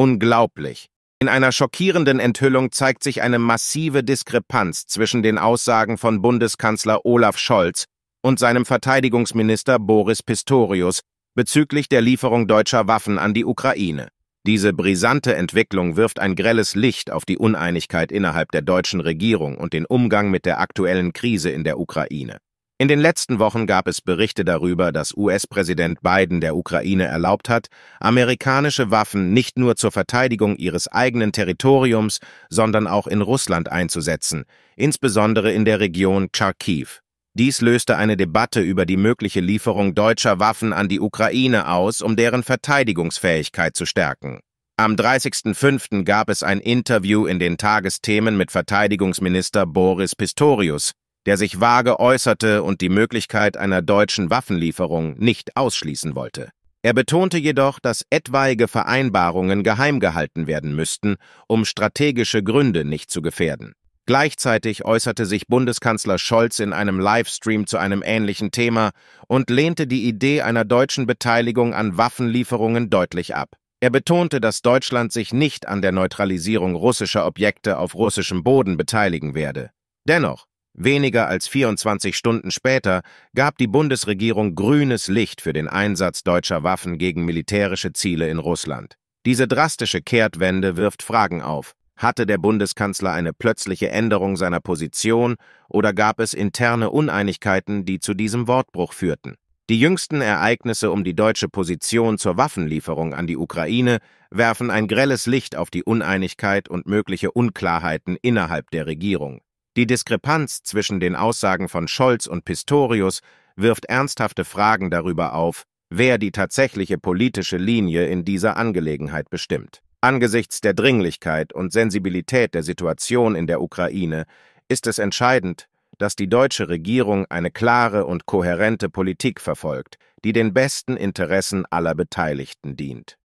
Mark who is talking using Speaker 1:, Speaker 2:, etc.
Speaker 1: Unglaublich. In einer schockierenden Enthüllung zeigt sich eine massive Diskrepanz zwischen den Aussagen von Bundeskanzler Olaf Scholz und seinem Verteidigungsminister Boris Pistorius bezüglich der Lieferung deutscher Waffen an die Ukraine. Diese brisante Entwicklung wirft ein grelles Licht auf die Uneinigkeit innerhalb der deutschen Regierung und den Umgang mit der aktuellen Krise in der Ukraine. In den letzten Wochen gab es Berichte darüber, dass US-Präsident Biden der Ukraine erlaubt hat, amerikanische Waffen nicht nur zur Verteidigung ihres eigenen Territoriums, sondern auch in Russland einzusetzen, insbesondere in der Region Charkiw. Dies löste eine Debatte über die mögliche Lieferung deutscher Waffen an die Ukraine aus, um deren Verteidigungsfähigkeit zu stärken. Am 30.05. gab es ein Interview in den Tagesthemen mit Verteidigungsminister Boris Pistorius, der sich vage äußerte und die Möglichkeit einer deutschen Waffenlieferung nicht ausschließen wollte. Er betonte jedoch, dass etwaige Vereinbarungen geheim gehalten werden müssten, um strategische Gründe nicht zu gefährden. Gleichzeitig äußerte sich Bundeskanzler Scholz in einem Livestream zu einem ähnlichen Thema und lehnte die Idee einer deutschen Beteiligung an Waffenlieferungen deutlich ab. Er betonte, dass Deutschland sich nicht an der Neutralisierung russischer Objekte auf russischem Boden beteiligen werde. Dennoch, Weniger als 24 Stunden später gab die Bundesregierung grünes Licht für den Einsatz deutscher Waffen gegen militärische Ziele in Russland. Diese drastische Kehrtwende wirft Fragen auf. Hatte der Bundeskanzler eine plötzliche Änderung seiner Position oder gab es interne Uneinigkeiten, die zu diesem Wortbruch führten? Die jüngsten Ereignisse um die deutsche Position zur Waffenlieferung an die Ukraine werfen ein grelles Licht auf die Uneinigkeit und mögliche Unklarheiten innerhalb der Regierung. Die Diskrepanz zwischen den Aussagen von Scholz und Pistorius wirft ernsthafte Fragen darüber auf, wer die tatsächliche politische Linie in dieser Angelegenheit bestimmt. Angesichts der Dringlichkeit und Sensibilität der Situation in der Ukraine ist es entscheidend, dass die deutsche Regierung eine klare und kohärente Politik verfolgt, die den besten Interessen aller Beteiligten dient.